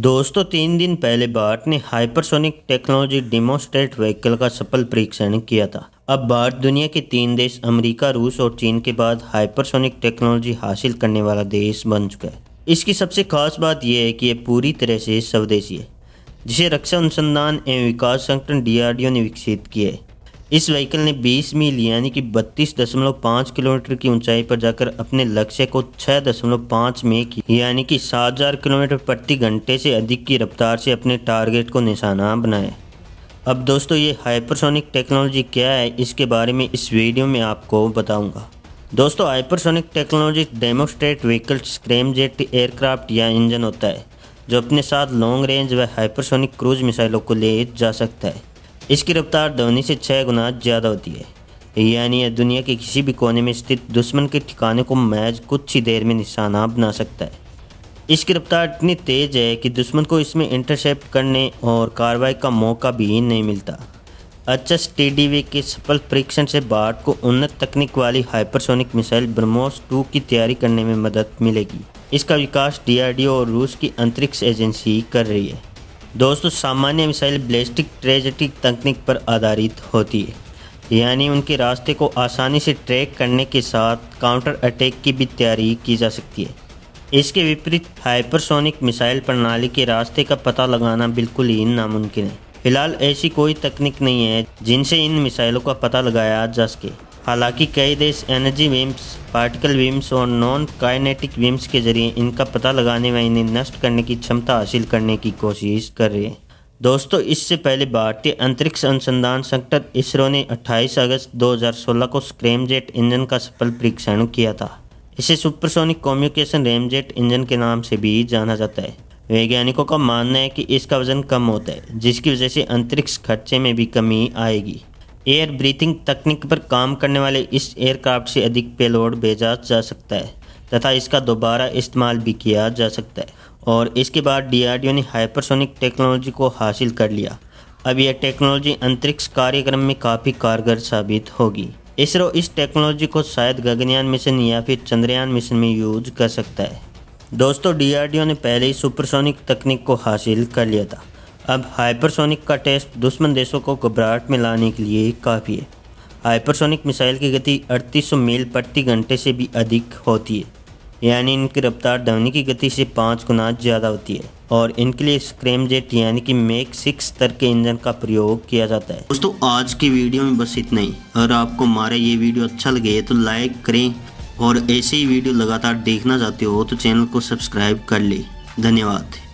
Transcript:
दोस्तों तीन दिन पहले भारत ने हाइपरसोनिक टेक्नोलॉजी डिमोस्ट्रेट व्हीकल का सफल परीक्षण किया था अब भारत दुनिया के तीन देश अमेरिका, रूस और चीन के बाद हाइपरसोनिक टेक्नोलॉजी हासिल करने वाला देश बन चुका है इसकी सबसे खास बात यह है कि यह पूरी तरह से स्वदेशी है जिसे रक्षा अनुसंधान एवं विकास संगठन डी ने विकसित किया है इस व्हीकल ने 20 मील यानी कि 32.5 किलोमीटर की ऊंचाई पर जाकर अपने लक्ष्य को 6.5 में की यानी कि 7000 किलोमीटर प्रति घंटे से अधिक की रफ्तार से अपने टारगेट को निशाना बनाया अब दोस्तों ये हाइपरसोनिक टेक्नोलॉजी क्या है इसके बारे में इस वीडियो में आपको बताऊंगा दोस्तों hypersonic technology demonstrate vehicle scram jet aircraft या इंजन होता है जो अपने साथ लॉन्ग रेंज व हाइपरसोनिक क्रूज मिसाइलों को ले जा सकता है इसकी रफ्तार ध्वनि से छः गुना ज़्यादा होती है यानी यह दुनिया के किसी भी कोने में स्थित दुश्मन के ठिकाने को मैज कुछ ही देर में निशाना बना सकता है इसकी रफ्तार इतनी तेज़ है कि दुश्मन को इसमें इंटरसेप्ट करने और कार्रवाई का मौका भी नहीं मिलता अच्छा टी के सफल परीक्षण से भारत को उन्नत तकनीक वाली हाइपरसोनिक मिसाइल ब्रह्मोस टू की तैयारी करने में मदद मिलेगी इसका विकास डीआरडीओ और रूस की अंतरिक्ष एजेंसी कर रही है दोस्तों सामान्य मिसाइल ब्लेस्टिक ट्रेजेटिक तकनीक पर आधारित होती है यानी उनके रास्ते को आसानी से ट्रैक करने के साथ काउंटर अटैक की भी तैयारी की जा सकती है इसके विपरीत हाइपरसोनिक मिसाइल प्रणाली के रास्ते का पता लगाना बिल्कुल ही नामुमकिन है फिलहाल ऐसी कोई तकनीक नहीं है जिनसे इन मिसाइलों का पता लगाया जा सके हालांकि कई देश एनर्जी बीम्स पार्टिकल विम्स और नॉन काइनेटिक विम्स के जरिए इनका पता लगाने में इन्हें नष्ट करने की क्षमता हासिल करने की कोशिश कर रहे हैं दोस्तों इससे पहले भारतीय अंतरिक्ष अनुसंधान संगठन इसरो ने 28 अगस्त 2016 को स्क्रैमजेट इंजन का सफल परीक्षण किया था इसे सुपरसोनिक कम्युनिकेशन रेमजेट इंजन के नाम से भी जाना जाता है वैज्ञानिकों का मानना है कि इसका वजन कम होता है जिसकी वजह से अंतरिक्ष खर्चे में भी कमी आएगी एयर ब्रीथिंग तकनीक पर काम करने वाले इस एयरक्राफ्ट से अधिक पेलोड भेजा जा सकता है तथा इसका दोबारा इस्तेमाल भी किया जा सकता है और इसके बाद डी ने हाइपरसोनिक टेक्नोलॉजी को हासिल कर लिया अब यह टेक्नोलॉजी अंतरिक्ष कार्यक्रम में काफ़ी कारगर साबित होगी इसरो इस टेक्नोलॉजी को शायद गगनयान मिशन या फिर चंद्रयान मिशन में यूज कर सकता है दोस्तों डीआरडीओ ने पहले ही सुपरसोनिक तकनीक को हासिल कर लिया था अब हाइपरसोनिक का टेस्ट दुश्मन देशों को घबराहट में लाने के लिए काफ़ी है हाइपरसोनिक मिसाइल की गति 3800 मील प्रति घंटे से भी अधिक होती है यानी इनकी रफ्तार ध्वनि की गति से पाँच गुना ज़्यादा होती है और इनके लिए स्क्रेम जेट यानी कि मेक सिक्स तर के इंजन का प्रयोग किया जाता है दोस्तों आज की वीडियो में बस इतना ही अगर आपको हमारा ये वीडियो अच्छा लगे तो लाइक करें और ऐसे ही वीडियो लगातार देखना चाहते हो तो चैनल को सब्सक्राइब कर ले धन्यवाद